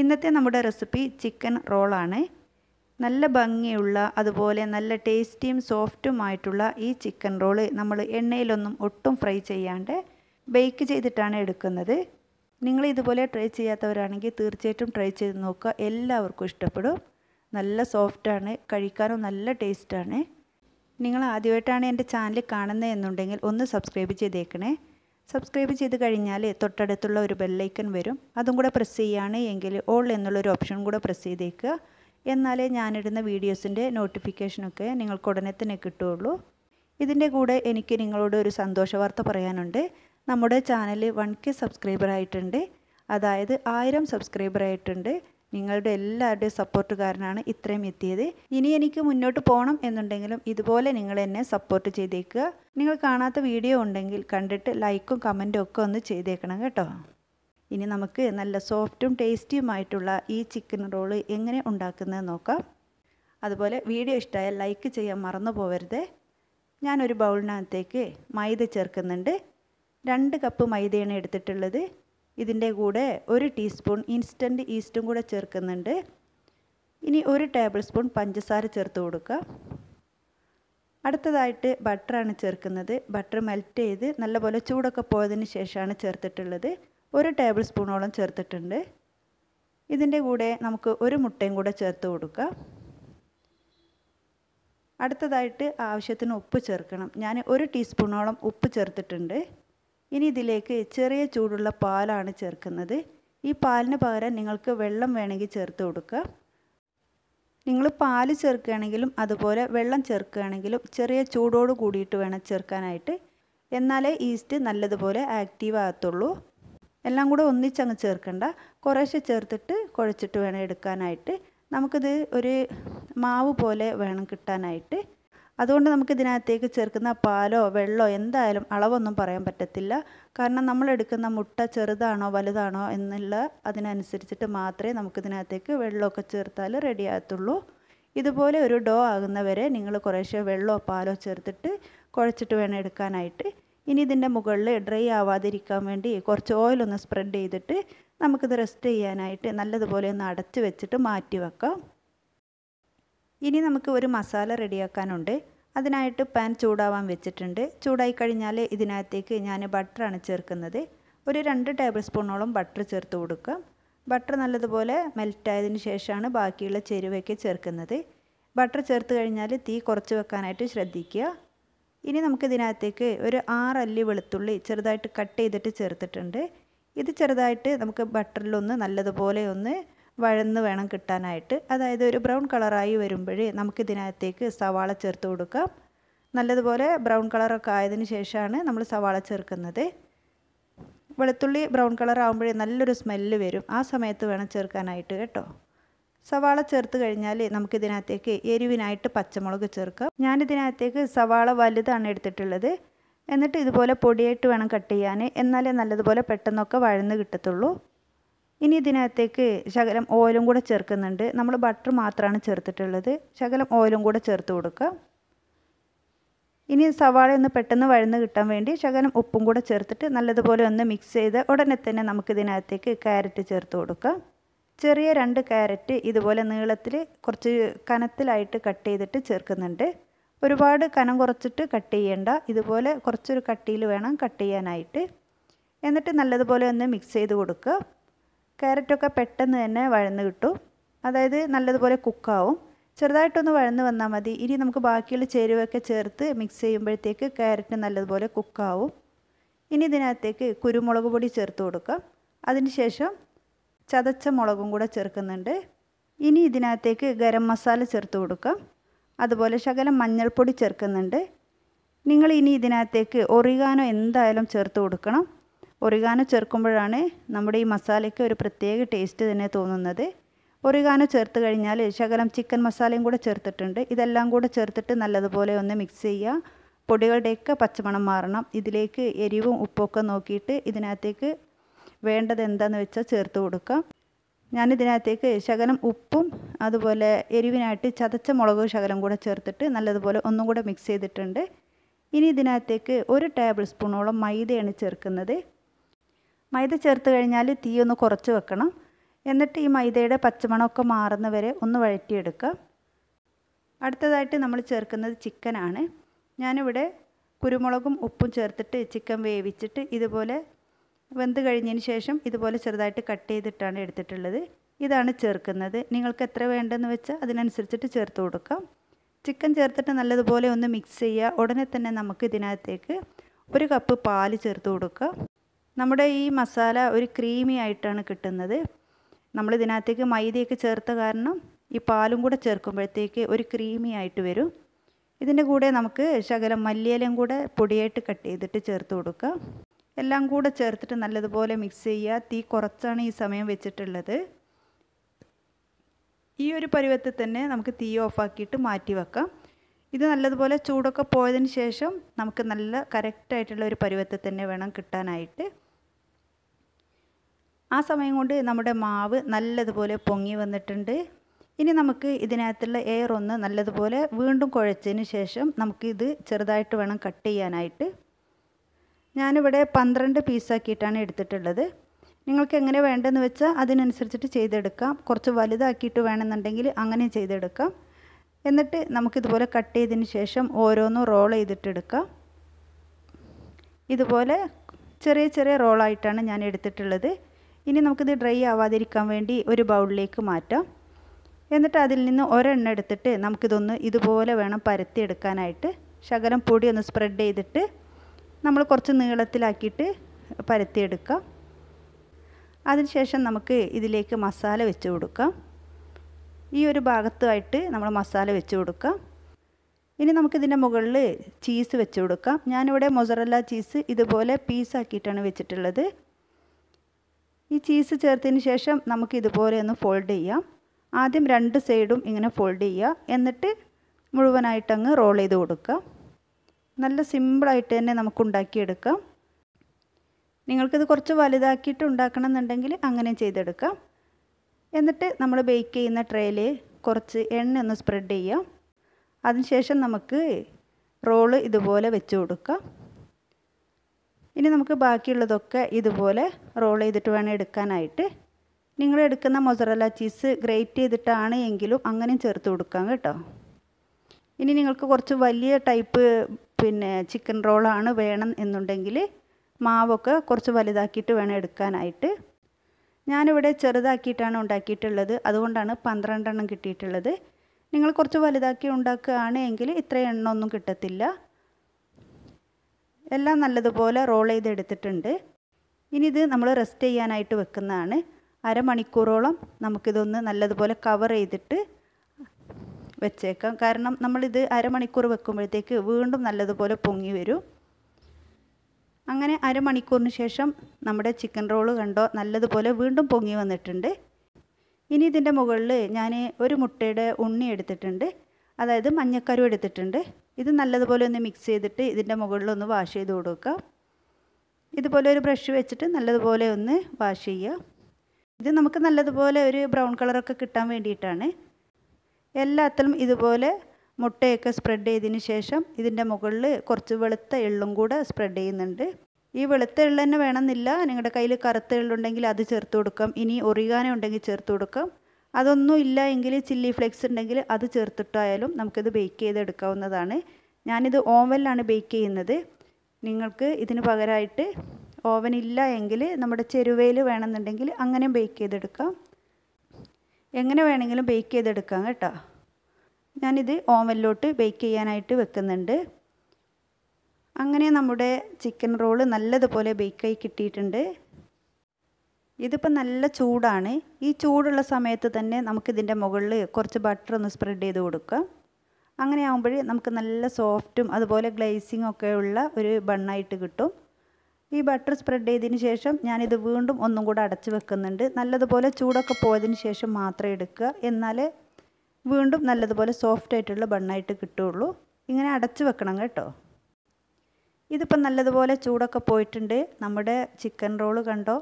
ഇന്നത്തെ നമ്മുടെ recipe chicken റോളാണ് നല്ല ഭംഗിയുള്ള അതുപോലെ നല്ല ടേസ്റ്റിയും സോഫ്റ്റുമായിട്ടുള്ള ഈ ചിക്കൻ റോള് നമ്മൾ എണ്ണയിലൊന്നും ഒട്ടും ഫ്രൈ ചെയ്യാണ്ട് ബേക്ക് ചെയ്തിട്ടാണ് എടുക്കുന്നത് നിങ്ങൾ ഇതുപോലെ ട്രൈ ചെയ്യാത്തവരാണെങ്കിൽ തീർച്ചയായിട്ടും ട്രൈ ചെയ്ത് നോക്കുക എല്ലാവർക്കും ഇഷ്ടപ്പെടും നല്ല സോഫ്റ്റാണ് കഴിക്കാനും നല്ല ടേസ്റ്റാണ് നിങ്ങൾ ആദ്യമായിട്ടാണ് എൻ്റെ ചാനൽ കാണുന്നത് എന്നുണ്ടെങ്കിൽ ഒന്ന് സബ്സ്ക്രൈബ് ചെയ്തേക്കണേ സബ്സ്ക്രൈബ് ചെയ്ത് കഴിഞ്ഞാൽ തൊട്ടടുത്തുള്ള ഒരു ബെല്ലൈക്കൺ വരും അതും കൂടെ പ്രസ് ചെയ്യുകയാണ് എങ്കിൽ ഓൾ എന്നുള്ളൊരു ഓപ്ഷൻ കൂടെ പ്രസ് ചെയ്തേക്കുക എന്നാലേ ഞാനിടുന്ന വീഡിയോസിൻ്റെ നോട്ടിഫിക്കേഷനൊക്കെ നിങ്ങൾക്ക് ഉടനെ തന്നെ കിട്ടുകയുള്ളൂ ഇതിൻ്റെ കൂടെ എനിക്ക് നിങ്ങളോട് ഒരു സന്തോഷ വാർത്ത പറയാനുണ്ട് നമ്മുടെ ചാനൽ വൺ കെ സബ്സ്ക്രൈബർ ആയിട്ടുണ്ട് അതായത് ആയിരം സബ്സ്ക്രൈബർ ആയിട്ടുണ്ട് നിങ്ങളുടെ എല്ലാവരുടെയും സപ്പോർട്ട് കാരണമാണ് ഇത്രയും എത്തിയത് ഇനി എനിക്ക് മുന്നോട്ട് പോകണം എന്നുണ്ടെങ്കിലും ഇതുപോലെ നിങ്ങൾ എന്നെ സപ്പോർട്ട് ചെയ്തേക്കുക നിങ്ങൾ കാണാത്ത വീഡിയോ ഉണ്ടെങ്കിൽ കണ്ടിട്ട് ലൈക്കും കമൻറ്റും ഒക്കെ ഒന്ന് ചെയ്തേക്കണം കേട്ടോ ഇനി നമുക്ക് നല്ല സോഫ്റ്റും ടേസ്റ്റിയുമായിട്ടുള്ള ഈ ചിക്കൻ റോള് എങ്ങനെ ഉണ്ടാക്കുന്നത് നോക്കാം അതുപോലെ വീഡിയോ ഇഷ്ടമായാൽ ലൈക്ക് ചെയ്യാൻ മറന്നു പോകരുത് ഞാനൊരു ബൗളിനകത്തേക്ക് മൈദ ചേർക്കുന്നുണ്ട് രണ്ട് കപ്പ് മൈദയാണ് എടുത്തിട്ടുള്ളത് ഇതിൻ്റെ കൂടെ ഒരു ടീസ്പൂൺ ഇൻസ്റ്റൻറ്റ് ഈസ്റ്റും കൂടെ ചേർക്കുന്നുണ്ട് ഇനി ഒരു ടേബിൾ സ്പൂൺ പഞ്ചസാര ചേർത്ത് കൊടുക്കുക അടുത്തതായിട്ട് ബട്ടറാണ് ചേർക്കുന്നത് ബട്ടർ മെൽറ്റ് ചെയ്ത് നല്ലപോലെ ചൂടൊക്കെ പോയതിന് ശേഷമാണ് ചേർത്തിട്ടുള്ളത് ഒരു ടേബിൾ സ്പൂണോളം ചേർത്തിട്ടുണ്ട് ഇതിൻ്റെ കൂടെ നമുക്ക് ഒരു മുട്ടയും കൂടെ ചേർത്ത് കൊടുക്കുക അടുത്തതായിട്ട് ആവശ്യത്തിന് ഉപ്പ് ചേർക്കണം ഞാൻ ഒരു ടീസ്പൂണോളം ഉപ്പ് ചേർത്തിട്ടുണ്ട് ഇനി ഇതിലേക്ക് ചെറിയ ചൂടുള്ള പാലാണ് ചേർക്കുന്നത് ഈ പാലിന് പകരം നിങ്ങൾക്ക് വെള്ളം വേണമെങ്കിൽ ചേർത്ത് കൊടുക്കുക നിങ്ങൾ പാല് ചേർക്കുകയാണെങ്കിലും അതുപോലെ വെള്ളം ചേർക്കുകയാണെങ്കിലും ചെറിയ ചൂടോട് കൂടിയിട്ട് വേണം ചേർക്കാനായിട്ട് എന്നാലേ ഈസ്റ്റ് നല്ലതുപോലെ ആക്റ്റീവ് ആകത്തുള്ളൂ എല്ലാം കൂടെ ഒന്നിച്ചങ്ങ് ചേർക്കണ്ട കുറേശ്ശെ ചേർത്തിട്ട് കുഴച്ചിട്ട് വേണം എടുക്കാനായിട്ട് നമുക്കിത് ഒരു മാവ് പോലെ വേണം കിട്ടാനായിട്ട് അതുകൊണ്ട് നമുക്ക് ഇതിനകത്തേക്ക് ചേർക്കുന്ന പാലോ വെള്ളമോ എന്തായാലും അളവൊന്നും പറയാൻ പറ്റത്തില്ല കാരണം നമ്മൾ എടുക്കുന്ന മുട്ട ചെറുതാണോ വലുതാണോ എന്നുള്ള അതിനനുസരിച്ചിട്ട് മാത്രമേ ഇതിനകത്തേക്ക് വെള്ളമൊക്കെ ചേർത്താൽ റെഡി ആകത്തുള്ളൂ ഇതുപോലെ ഒരു ഡോ ആകുന്നവരെ നിങ്ങൾ കുറേശ്ശേ വെള്ളമോ പാലോ ചേർത്തിട്ട് കുഴച്ചിട്ട് വേണം എടുക്കാനായിട്ട് ഇനി ഇതിൻ്റെ മുകളിൽ ഡ്രൈ ആവാതിരിക്കാൻ വേണ്ടി കുറച്ച് ഓയിലൊന്ന് സ്പ്രെഡ് ചെയ്തിട്ട് നമുക്കിത് റെസ്റ്റ് ചെയ്യാനായിട്ട് നല്ലതുപോലെ ഒന്ന് അടച്ച് വെച്ചിട്ട് മാറ്റി വെക്കാം ഇനി നമുക്ക് ഒരു മസാല റെഡിയാക്കാനുണ്ട് അതിനായിട്ട് പാൻ ചൂടാവാൻ വെച്ചിട്ടുണ്ട് ചൂടായി കഴിഞ്ഞാൽ ഇതിനകത്തേക്ക് ഞാൻ ബട്ടറാണ് ചേർക്കുന്നത് ഒരു രണ്ട് ടേബിൾ സ്പൂണോളം ബട്ടർ ചേർത്ത് കൊടുക്കുക ബട്ടർ നല്ലതുപോലെ മെൽറ്റായതിന് ശേഷമാണ് ബാക്കിയുള്ള ചേരുവയൊക്കെ ചേർക്കുന്നത് ബട്ടർ ചേർത്ത് കഴിഞ്ഞാൽ തീ കുറച്ച് വെക്കാനായിട്ട് ശ്രദ്ധിക്കുക ഇനി നമുക്ക് ഇതിനകത്തേക്ക് ഒരു ആറല്ലി വെളുത്തുള്ളി ചെറുതായിട്ട് കട്ട് ചെയ്തിട്ട് ചേർത്തിട്ടുണ്ട് ഇത് ചെറുതായിട്ട് നമുക്ക് ബട്ടറിലൊന്ന് നല്ലതുപോലെ ഒന്ന് വഴന്ന് വേണം കിട്ടാനായിട്ട് അതായത് ഒരു ബ്രൗൺ കളറായി വരുമ്പോഴേ നമുക്കിതിനകത്തേക്ക് സവാള ചേർത്ത് കൊടുക്കാം നല്ലതുപോലെ ബ്രൗൺ കളറൊക്കെ ആയതിനു ശേഷമാണ് നമ്മൾ സവാള ചേർക്കുന്നത് വെളുത്തുള്ളി ബ്രൗൺ കളർ ആകുമ്പോഴേ നല്ലൊരു സ്മെല്ല് വരും ആ സമയത്ത് വേണം ചേർക്കാനായിട്ട് കേട്ടോ സവാള ചേർത്ത് കഴിഞ്ഞാൽ നമുക്കിതിനകത്തേക്ക് എരിവിനായിട്ട് പച്ചമുളക് ചേർക്കാം ഞാനിതിനകത്തേക്ക് സവാള വലുതാണ് എടുത്തിട്ടുള്ളത് എന്നിട്ട് ഇതുപോലെ പൊടിയായിട്ട് വേണം കട്ട് ചെയ്യാൻ എന്നാലേ നല്ലതുപോലെ പെട്ടെന്നൊക്കെ വഴന്ന് കിട്ടത്തുള്ളൂ ഇനി ഇതിനകത്തേക്ക് ശകലം ഓയിലും കൂടെ ചേർക്കുന്നുണ്ട് നമ്മൾ ബട്ടർ മാത്രമാണ് ചേർത്തിട്ടുള്ളത് ശകലം ഓയിലും കൂടെ ചേർത്ത് കൊടുക്കുക ഇനി സവാള ഒന്ന് പെട്ടെന്ന് വഴന്ന് കിട്ടാൻ വേണ്ടി ശകലം ഉപ്പും കൂടെ ചേർത്തിട്ട് നല്ലതുപോലെ ഒന്ന് മിക്സ് ചെയ്ത് ഉടനെ തന്നെ നമുക്ക് ഇതിനകത്തേക്ക് ക്യാരറ്റ് ചേർത്ത് കൊടുക്കുക ചെറിയ രണ്ട് ക്യാരറ്റ് ഇതുപോലെ നീളത്തിൽ കുറച്ച് കനത്തിലായിട്ട് കട്ട് ചെയ്തിട്ട് ചേർക്കുന്നുണ്ട് ഒരുപാട് കനം കുറച്ചിട്ട് കട്ട് ചെയ്യേണ്ട ഇതുപോലെ കുറച്ചൊരു കട്ടിയിൽ വേണം കട്ട് ചെയ്യാനായിട്ട് എന്നിട്ട് നല്ലതുപോലെ ഒന്ന് മിക്സ് ചെയ്ത് കൊടുക്കുക ക്യാരറ്റൊക്കെ പെട്ടെന്ന് തന്നെ വഴന്ന് കിട്ടും അതായത് നല്ലതുപോലെ കുക്കാവും ചെറുതായിട്ടൊന്ന് വഴന്ന് വന്നാൽ മതി ഇനി നമുക്ക് ബാക്കിയുള്ള ചേരുവൊക്കെ ചേർത്ത് മിക്സ് ചെയ്യുമ്പോഴത്തേക്ക് ക്യാരറ്റ് നല്ലതുപോലെ കുക്കാവും ഇനി ഇതിനകത്തേക്ക് കുരുമുളക് പൊടി ചേർത്ത് കൊടുക്കാം ശേഷം ചതച്ച മുളകും കൂടെ ചേർക്കുന്നുണ്ട് ഇനി ഇതിനകത്തേക്ക് ഗരം മസാല ചേർത്ത് കൊടുക്കാം അതുപോലെ ശകലം മഞ്ഞൾപ്പൊടി ചേർക്കുന്നുണ്ട് നിങ്ങൾ ഇനി ഇതിനകത്തേക്ക് ഒറിഗാനോ എന്തായാലും ചേർത്ത് കൊടുക്കണം ഒറിഗാനോ ചേർക്കുമ്പോഴാണ് നമ്മുടെ ഈ മസാലയ്ക്ക് ഒരു പ്രത്യേക ടേസ്റ്റ് തന്നെ തോന്നുന്നത് ഒറിഗാനോ ചേർത്ത് കഴിഞ്ഞാൽ ശകലം ചിക്കൻ മസാലയും കൂടെ ചേർത്തിട്ടുണ്ട് ഇതെല്ലാം കൂടെ ചേർത്തിട്ട് നല്ലതുപോലെ ഒന്ന് മിക്സ് ചെയ്യുക പൊടികളുടെയൊക്കെ പച്ചമണം മാറണം ഇതിലേക്ക് എരിവും ഉപ്പൊക്കെ നോക്കിയിട്ട് ഇതിനകത്തേക്ക് വേണ്ടത് എന്താണെന്ന് വെച്ചാൽ ചേർത്ത് കൊടുക്കാം ഞാനിതിനകത്തേക്ക് ശകലം ഉപ്പും അതുപോലെ എരിവിനായിട്ട് ചതച്ച മുളകും ശകലം കൂടെ ചേർത്തിട്ട് നല്ലതുപോലെ ഒന്നും കൂടെ മിക്സ് ചെയ്തിട്ടുണ്ട് ഇനി ഇതിനകത്തേക്ക് ഒരു ടേബിൾ സ്പൂണോളം മൈദയാണ് ചേർക്കുന്നത് മൈദ ചേർത്ത് കഴിഞ്ഞാൽ തീ ഒന്ന് കുറച്ച് വെക്കണം എന്നിട്ട് ഈ മൈദയുടെ പച്ചമണമൊക്കെ മാറുന്ന വരെ ഒന്ന് വഴറ്റിയെടുക്കുക അടുത്തതായിട്ട് നമ്മൾ ചേർക്കുന്നത് ചിക്കനാണ് ഞാനിവിടെ കുരുമുളകും ഉപ്പും ചേർത്തിട്ട് ചിക്കൻ വേവിച്ചിട്ട് ഇതുപോലെ വെന്ത് കഴിഞ്ഞതിന് ശേഷം ഇതുപോലെ ചെറുതായിട്ട് കട്ട് ചെയ്തിട്ടാണ് എടുത്തിട്ടുള്ളത് ഇതാണ് ചേർക്കുന്നത് നിങ്ങൾക്ക് എത്ര വേണ്ടെന്ന് വെച്ചാൽ അതിനനുസരിച്ചിട്ട് ചേർത്ത് കൊടുക്കാം ചിക്കൻ ചേർത്തിട്ട് നല്ലതുപോലെ ഒന്ന് മിക്സ് ചെയ്യുക ഉടനെ തന്നെ നമുക്ക് ഇതിനകത്തേക്ക് ഒരു കപ്പ് പാല് ചേർത്ത് കൊടുക്കുക നമ്മുടെ ഈ മസാല ഒരു ക്രീമി ആയിട്ടാണ് കിട്ടുന്നത് നമ്മൾ ഇതിനകത്തേക്ക് മൈദയൊക്കെ ചേർത്ത കാരണം ഈ പാലും കൂടെ ചേർക്കുമ്പോഴത്തേക്ക് ഒരു ക്രീമി ആയിട്ട് വരും ഇതിൻ്റെ കൂടെ നമുക്ക് ശകലം മല്ലിയിലയും കൂടെ പൊടിയായിട്ട് കട്ട് ചെയ്തിട്ട് ചേർത്ത് കൊടുക്കുക എല്ലാം കൂടെ ചേർത്തിട്ട് നല്ലതുപോലെ മിക്സ് ചെയ്യുക തീ കുറച്ചാണ് ഈ സമയം വെച്ചിട്ടുള്ളത് ഈ ഒരു പരുവത്തിൽ തന്നെ നമുക്ക് തീ ഓഫാക്കിയിട്ട് മാറ്റി വെക്കാം ഇത് നല്ലതുപോലെ ചൂടൊക്കെ പോയതിന് ശേഷം നമുക്ക് നല്ല കറക്റ്റായിട്ടുള്ള ഒരു പരുവത്തിൽ തന്നെ വേണം കിട്ടാനായിട്ട് ആ സമയം കൊണ്ട് നമ്മുടെ മാവ് നല്ലതുപോലെ പൊങ്ങി വന്നിട്ടുണ്ട് ഇനി നമുക്ക് ഇതിനകത്തുള്ള എയർ ഒന്ന് നല്ലതുപോലെ വീണ്ടും കുഴച്ചതിന് ശേഷം നമുക്കിത് ചെറുതായിട്ട് വേണം കട്ട് ചെയ്യാനായിട്ട് ഞാനിവിടെ പന്ത്രണ്ട് പീസാക്കിയിട്ടാണ് എടുത്തിട്ടുള്ളത് നിങ്ങൾക്ക് എങ്ങനെ വേണ്ടതെന്ന് വെച്ചാൽ അതിനനുസരിച്ചിട്ട് ചെയ്തെടുക്കാം കുറച്ച് വലുതാക്കിയിട്ട് വേണമെന്നുണ്ടെങ്കിൽ അങ്ങനെ ചെയ്തെടുക്കാം എന്നിട്ട് നമുക്കിതുപോലെ കട്ട് ചെയ്തതിന് ശേഷം ഓരോന്നും റോൾ ചെയ്തിട്ടെടുക്കാം ഇതുപോലെ ചെറിയ ചെറിയ റോളായിട്ടാണ് ഞാൻ എടുത്തിട്ടുള്ളത് ഇനി നമുക്കിത് ഡ്രൈ ആവാതിരിക്കാൻ വേണ്ടി ഒരു ബൗളിലേക്ക് മാറ്റാം എന്നിട്ട് അതിൽ നിന്ന് ഒരെണ്ണം എടുത്തിട്ട് നമുക്കിതൊന്ന് ഇതുപോലെ വേണം പരത്തി എടുക്കാനായിട്ട് ശകലം പൊടി ഒന്ന് സ്പ്രെഡ് ചെയ്തിട്ട് നമ്മൾ കുറച്ച് നീളത്തിലാക്കിയിട്ട് പരത്തിയെടുക്കാം അതിനുശേഷം നമുക്ക് ഇതിലേക്ക് മസാല വെച്ച് കൊടുക്കാം ഈ ഒരു ഭാഗത്തുമായിട്ട് നമ്മൾ മസാല വെച്ച് കൊടുക്കാം ഇനി നമുക്കിതിൻ്റെ മുകളിൽ ചീസ് വെച്ച് കൊടുക്കാം ഞാനിവിടെ മൊസറല്ല ചീസ് ഇതുപോലെ പീസാക്കിയിട്ടാണ് വെച്ചിട്ടുള്ളത് ഈ ചീസ് ചേർത്തതിന് ശേഷം നമുക്ക് ഇതുപോലെ ഒന്ന് ഫോൾഡ് ചെയ്യാം ആദ്യം രണ്ട് സൈഡും ഇങ്ങനെ ഫോൾഡ് ചെയ്യുക എന്നിട്ട് മുഴുവനായിട്ടങ്ങ് റോൾ ചെയ്ത് കൊടുക്കുക നല്ല സിമ്പിളായിട്ട് തന്നെ നമുക്ക് ഉണ്ടാക്കിയെടുക്കാം നിങ്ങൾക്കിത് കുറച്ച് വലുതാക്കിയിട്ട് ഉണ്ടാക്കണം എന്നുണ്ടെങ്കിൽ അങ്ങനെ ചെയ്തെടുക്കാം എന്നിട്ട് നമ്മൾ ബേക്ക് ചെയ്യുന്ന ട്രേയിൽ കുറച്ച് എണ്ണ ഒന്ന് സ്പ്രെഡ് ചെയ്യാം അതിനുശേഷം നമുക്ക് റോള് ഇതുപോലെ വെച്ച് കൊടുക്കാം ഇനി നമുക്ക് ബാക്കിയുള്ളതൊക്കെ ഇതുപോലെ റോൾ ചെയ്തിട്ട് വേണം എടുക്കാനായിട്ട് നിങ്ങൾ എടുക്കുന്ന മൊസറല്ല ചീസ് ഗ്രേറ്റ് ചെയ്തിട്ടാണ് എങ്കിലും അങ്ങനെയും ചേർത്ത് കൊടുക്കാം കേട്ടോ ഇനി നിങ്ങൾക്ക് കുറച്ച് വലിയ ടൈപ്പ് പിന്നെ ചിക്കൻ റോളാണ് വേണം എന്നുണ്ടെങ്കിൽ മാവൊക്കെ കുറച്ച് വലുതാക്കിയിട്ട് വേണം എടുക്കാനായിട്ട് ഞാനിവിടെ ചെറുതാക്കിയിട്ടാണ് ഉണ്ടാക്കിയിട്ടുള്ളത് അതുകൊണ്ടാണ് പന്ത്രണ്ടെണ്ണം കിട്ടിയിട്ടുള്ളത് നിങ്ങൾ കുറച്ച് വലുതാക്കി ഉണ്ടാക്കുകയാണ് എങ്കിൽ ഇത്ര എണ്ണമൊന്നും കിട്ടത്തില്ല എല്ലാം നല്ലതുപോലെ റോൾ ചെയ്തെടുത്തിട്ടുണ്ട് ഇനി ഇത് നമ്മൾ റെസ്റ്റ് ചെയ്യാനായിട്ട് വെക്കുന്നതാണ് അരമണിക്കൂറോളം നമുക്കിതൊന്ന് നല്ലതുപോലെ കവർ ചെയ്തിട്ട് വെച്ചേക്കാം കാരണം നമ്മളിത് അരമണിക്കൂർ വെക്കുമ്പോഴത്തേക്ക് വീണ്ടും നല്ലതുപോലെ പൊങ്ങി വരും അങ്ങനെ അരമണിക്കൂറിന് ശേഷം നമ്മുടെ ചിക്കൻ റോൾ കണ്ടോ നല്ലതുപോലെ വീണ്ടും പൊങ്ങി വന്നിട്ടുണ്ട് ഇനി ഇതിൻ്റെ മുകളിൽ ഞാൻ ഒരു മുട്ടയുടെ ഉണ്ണി എടുത്തിട്ടുണ്ട് അതായത് മഞ്ഞക്കരു എടുത്തിട്ടുണ്ട് ഇത് നല്ലതുപോലെ ഒന്ന് മിക്സ് ചെയ്തിട്ട് ഇതിൻ്റെ മുകളിലൊന്ന് വാഷ് ചെയ്ത് കൊടുക്കുക ഇതുപോലെ ഒരു ബ്രഷ് വെച്ചിട്ട് നല്ലതുപോലെ ഒന്ന് വാഷ് ചെയ്യുക ഇത് നമുക്ക് നല്ലതുപോലെ ഒരു ബ്രൗൺ കളറൊക്കെ കിട്ടാൻ വേണ്ടിയിട്ടാണ് എല്ലാത്തിലും ഇതുപോലെ മുട്ടയൊക്കെ സ്പ്രെഡ് ചെയ്തതിന് ശേഷം ഇതിൻ്റെ മുകളിൽ കുറച്ച് വെളുത്ത എള്ളും കൂടെ സ്പ്രെഡ് ചെയ്യുന്നുണ്ട് ഈ വെളുത്ത എള്ള് തന്നെ വേണമെന്നില്ല നിങ്ങളുടെ കയ്യിൽ കറുത്ത എള്ളുണ്ടെങ്കിൽ അത് ചേർത്ത് കൊടുക്കാം ഇനി ഒറിഗാനോ ഉണ്ടെങ്കിൽ ചേർത്ത് കൊടുക്കാം അതൊന്നും ഇല്ല എങ്കിൽ ചില്ലി ഫ്ലേക്സ് ഉണ്ടെങ്കിൽ അത് ചേർത്തിട്ടായാലും നമുക്കിത് ബേക്ക് ചെയ്തെടുക്കാവുന്നതാണ് ഞാനിത് ഓവനിലാണ് ബേക്ക് ചെയ്യുന്നത് നിങ്ങൾക്ക് ഇതിന് പകരമായിട്ട് ഓവൻ ഇല്ല എങ്കിൽ നമ്മുടെ ചെരുവയിൽ വേണമെന്നുണ്ടെങ്കിൽ അങ്ങനെ ബേക്ക് ചെയ്തെടുക്കാം എങ്ങനെ വേണമെങ്കിലും ബേക്ക് ചെയ്തെടുക്കാം കേട്ടോ ഞാനിത് ഓവനിലോട്ട് ബേക്ക് ചെയ്യാനായിട്ട് വെക്കുന്നുണ്ട് അങ്ങനെ നമ്മുടെ ചിക്കൻ റോള് നല്ലതുപോലെ ബേക്കായി കിട്ടിയിട്ടുണ്ട് ഇതിപ്പോൾ നല്ല ചൂടാണ് ഈ ചൂടുള്ള സമയത്ത് തന്നെ നമുക്കിതിൻ്റെ മുകളിൽ കുറച്ച് ബട്ടർ ഒന്ന് സ്പ്രെഡ് ചെയ്ത് കൊടുക്കുക അങ്ങനെ ആകുമ്പോഴേ നമുക്ക് നല്ല സോഫ്റ്റും അതുപോലെ ഗ്ലേസിംഗ് ഒക്കെ ഉള്ള ഒരു ബണ്ണായിട്ട് കിട്ടും ഈ ബട്ടർ സ്പ്രെഡ് ചെയ്തതിന് ശേഷം ഞാനിത് വീണ്ടും ഒന്നും കൂടെ അടച്ച് വെക്കുന്നുണ്ട് നല്ലതുപോലെ ചൂടൊക്കെ പോയതിന് ശേഷം മാത്രം എടുക്കുക എന്നാൽ വീണ്ടും നല്ലതുപോലെ സോഫ്റ്റ് ആയിട്ടുള്ള ബണ്ണായിട്ട് കിട്ടുകയുള്ളൂ ഇങ്ങനെ അടച്ച് വെക്കണം കേട്ടോ ഇതിപ്പോൾ നല്ലതുപോലെ ചൂടൊക്കെ പോയിട്ടുണ്ട് നമ്മുടെ ചിക്കൻ റോള് കണ്ടോ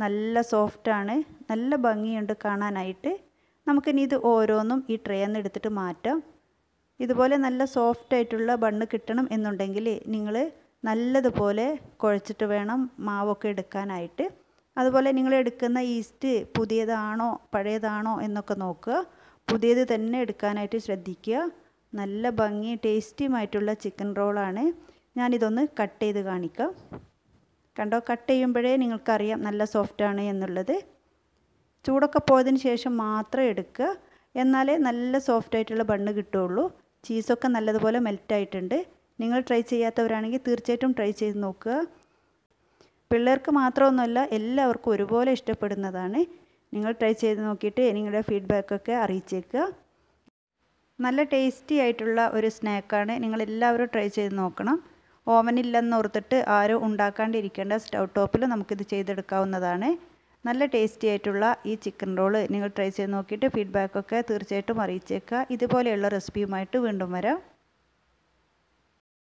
നല്ല സോഫ്റ്റാണ് നല്ല ഭംഗിയുണ്ട് കാണാനായിട്ട് നമുക്കിനി ഇത് ഓരോന്നും ഈ ട്രേയിൽ നിന്ന് എടുത്തിട്ട് മാറ്റാം ഇതുപോലെ നല്ല സോഫ്റ്റ് ആയിട്ടുള്ള ബണ്ണ് കിട്ടണം എന്നുണ്ടെങ്കിൽ നിങ്ങൾ നല്ലതുപോലെ കുഴച്ചിട്ട് വേണം മാവൊക്കെ എടുക്കാനായിട്ട് അതുപോലെ നിങ്ങൾ എടുക്കുന്ന ഈസ്റ്റ് പുതിയതാണോ പഴയതാണോ എന്നൊക്കെ നോക്കുക പുതിയത് തന്നെ എടുക്കാനായിട്ട് ശ്രദ്ധിക്കുക നല്ല ഭംഗി ടേസ്റ്റിയുമായിട്ടുള്ള ചിക്കൻ റോളാണ് ഞാനിതൊന്ന് കട്ട് ചെയ്ത് കാണിക്കാം കണ്ടോ കട്ട് ചെയ്യുമ്പോഴേ നിങ്ങൾക്കറിയാം നല്ല സോഫ്റ്റാണ് എന്നുള്ളത് ചൂടൊക്കെ പോയതിന് ശേഷം മാത്രം എടുക്കുക എന്നാലേ നല്ല സോഫ്റ്റായിട്ടുള്ള ബണ്ണ് കിട്ടുകയുള്ളൂ ചീസൊക്കെ നല്ലതുപോലെ മെൽറ്റായിട്ടുണ്ട് നിങ്ങൾ ട്രൈ ചെയ്യാത്തവരാണെങ്കിൽ തീർച്ചയായിട്ടും ട്രൈ ചെയ്ത് നോക്കുക പിള്ളേർക്ക് മാത്രമൊന്നുമല്ല എല്ലാവർക്കും ഒരുപോലെ ഇഷ്ടപ്പെടുന്നതാണ് നിങ്ങൾ ട്രൈ ചെയ്ത് നോക്കിയിട്ട് നിങ്ങളുടെ ഫീഡ്ബാക്കൊക്കെ അറിയിച്ചേക്കുക നല്ല ടേസ്റ്റി ആയിട്ടുള്ള ഒരു സ്നാക്കാണ് നിങ്ങളെല്ലാവരും ട്രൈ ചെയ്ത് നോക്കണം ഓർത്തിട്ട് ആരും ഉണ്ടാക്കാണ്ടിരിക്കേണ്ട സ്റ്റൗ ടോപ്പിൽ നമുക്കിത് ചെയ്തെടുക്കാവുന്നതാണ് നല്ല ടേസ്റ്റി ആയിട്ടുള്ള ഈ ചിക്കൻ റോള് നിങ്ങൾ ട്രൈ ചെയ്ത് നോക്കിയിട്ട് ഫീഡ്ബാക്കൊക്കെ തീർച്ചയായിട്ടും അറിയിച്ചേക്കുക ഇതുപോലെയുള്ള റെസിപ്പിയുമായിട്ട് വീണ്ടും വരാം